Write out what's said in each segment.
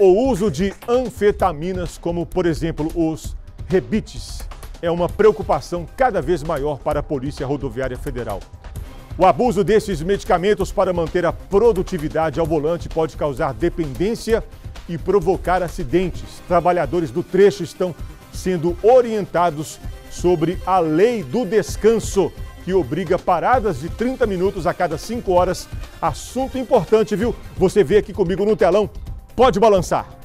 O uso de anfetaminas, como por exemplo os rebites, é uma preocupação cada vez maior para a Polícia Rodoviária Federal. O abuso desses medicamentos para manter a produtividade ao volante pode causar dependência e provocar acidentes. Trabalhadores do trecho estão sendo orientados sobre a lei do descanso, que obriga paradas de 30 minutos a cada 5 horas. Assunto importante, viu? Você vê aqui comigo no telão Pode balançar.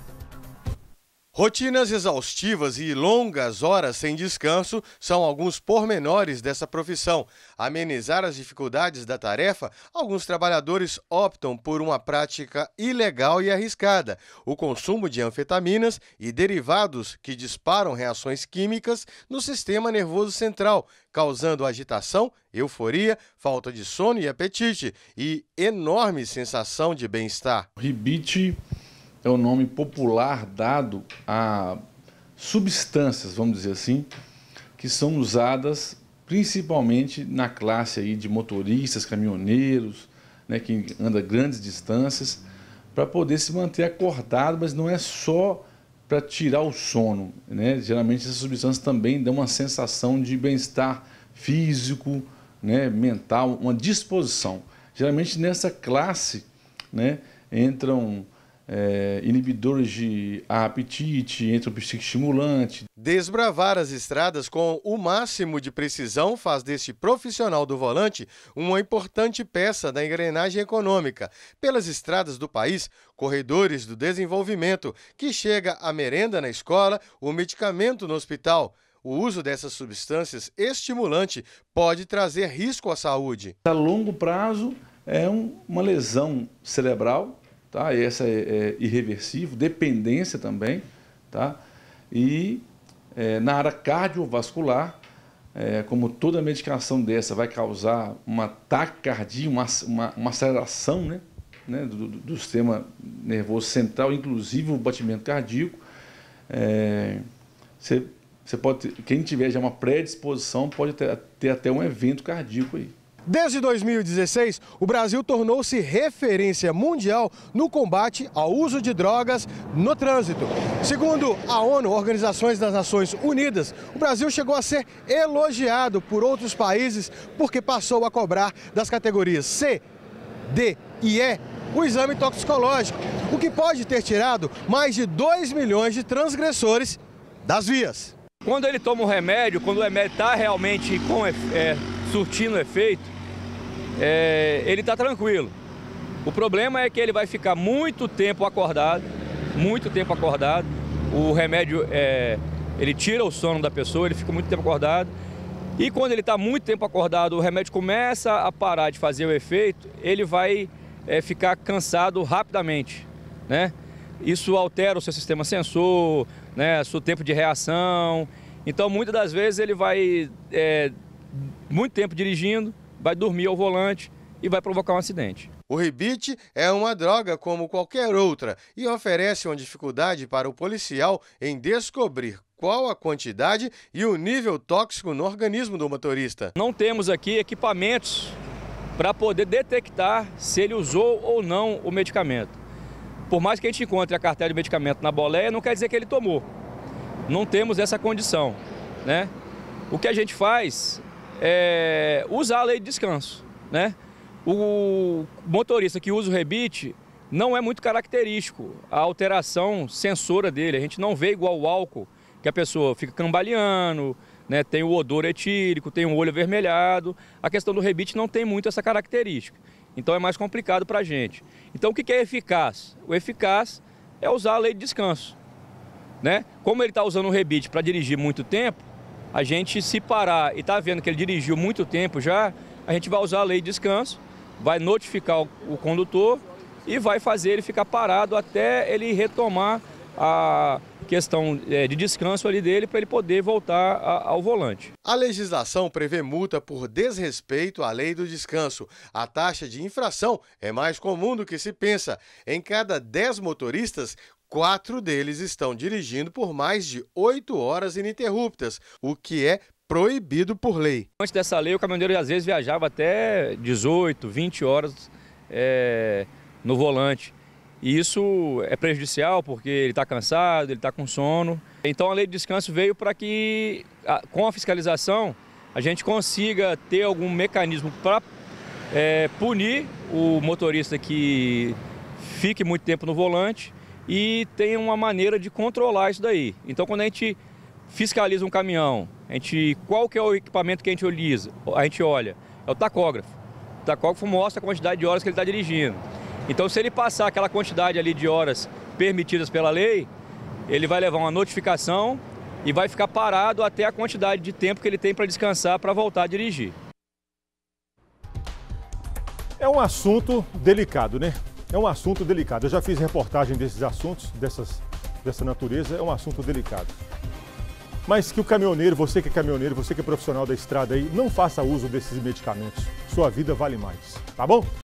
Rotinas exaustivas e longas horas sem descanso são alguns pormenores dessa profissão. Amenizar as dificuldades da tarefa, alguns trabalhadores optam por uma prática ilegal e arriscada: o consumo de anfetaminas e derivados que disparam reações químicas no sistema nervoso central, causando agitação, euforia, falta de sono e apetite e enorme sensação de bem-estar. Ribite é o nome popular dado a substâncias, vamos dizer assim, que são usadas principalmente na classe aí de motoristas, caminhoneiros, né, que anda grandes distâncias, para poder se manter acordado, mas não é só para tirar o sono. Né? Geralmente essas substâncias também dão uma sensação de bem-estar físico, né, mental, uma disposição. Geralmente nessa classe né, entram é, inibidores de apetite, estimulante. Desbravar as estradas com o máximo de precisão faz deste profissional do volante uma importante peça da engrenagem econômica. Pelas estradas do país, corredores do desenvolvimento, que chega a merenda na escola, o medicamento no hospital. O uso dessas substâncias estimulante pode trazer risco à saúde. A longo prazo é um, uma lesão cerebral tá? Essa é, é irreversível, dependência também, tá? E é, na área cardiovascular, é, como toda medicação dessa vai causar uma taquicardia, uma, uma, uma aceleração, né? Né, do, do, sistema nervoso central, inclusive o batimento cardíaco. É, você é, pode, quem tiver já uma predisposição pode ter, ter até um evento cardíaco aí. Desde 2016, o Brasil tornou-se referência mundial no combate ao uso de drogas no trânsito. Segundo a ONU, Organizações das Nações Unidas, o Brasil chegou a ser elogiado por outros países porque passou a cobrar das categorias C, D e E o exame toxicológico, o que pode ter tirado mais de 2 milhões de transgressores das vias. Quando ele toma o remédio, quando o remédio está realmente com é, surtindo efeito, é, ele está tranquilo. O problema é que ele vai ficar muito tempo acordado, muito tempo acordado. O remédio, é, ele tira o sono da pessoa, ele fica muito tempo acordado. E quando ele está muito tempo acordado, o remédio começa a parar de fazer o efeito, ele vai é, ficar cansado rapidamente, né? Isso altera o seu sistema sensor, né, seu tempo de reação. Então, muitas das vezes ele vai é, muito tempo dirigindo, vai dormir ao volante e vai provocar um acidente. O ribite é uma droga como qualquer outra e oferece uma dificuldade para o policial em descobrir qual a quantidade e o nível tóxico no organismo do motorista. Não temos aqui equipamentos para poder detectar se ele usou ou não o medicamento. Por mais que a gente encontre a carteira de medicamento na boleia, não quer dizer que ele tomou. Não temos essa condição, né? O que a gente faz é, usar a lei de descanso. Né? O motorista que usa o rebite não é muito característico a alteração sensora dele. A gente não vê igual o álcool, que a pessoa fica cambaleando, né? tem o odor etílico, tem o olho avermelhado. A questão do rebite não tem muito essa característica. Então é mais complicado para a gente. Então o que é eficaz? O eficaz é usar a lei de descanso. Né? Como ele está usando o rebite para dirigir muito tempo, a gente se parar e está vendo que ele dirigiu muito tempo já, a gente vai usar a lei de descanso, vai notificar o condutor e vai fazer ele ficar parado até ele retomar a questão é, de descanso ali dele para ele poder voltar ao volante. A legislação prevê multa por desrespeito à lei do descanso. A taxa de infração é mais comum do que se pensa. Em cada 10 motoristas, Quatro deles estão dirigindo por mais de oito horas ininterruptas, o que é proibido por lei. Antes dessa lei, o caminhoneiro às vezes viajava até 18, 20 horas é, no volante. E isso é prejudicial porque ele está cansado, ele está com sono. Então a lei de descanso veio para que, com a fiscalização, a gente consiga ter algum mecanismo para é, punir o motorista que fique muito tempo no volante e tem uma maneira de controlar isso daí. Então, quando a gente fiscaliza um caminhão, a gente, qual que é o equipamento que a gente, olisa, a gente olha? É o tacógrafo. O tacógrafo mostra a quantidade de horas que ele está dirigindo. Então, se ele passar aquela quantidade ali de horas permitidas pela lei, ele vai levar uma notificação e vai ficar parado até a quantidade de tempo que ele tem para descansar para voltar a dirigir. É um assunto delicado, né? É um assunto delicado. Eu já fiz reportagem desses assuntos, dessas, dessa natureza, é um assunto delicado. Mas que o caminhoneiro, você que é caminhoneiro, você que é profissional da estrada aí, não faça uso desses medicamentos. Sua vida vale mais, tá bom?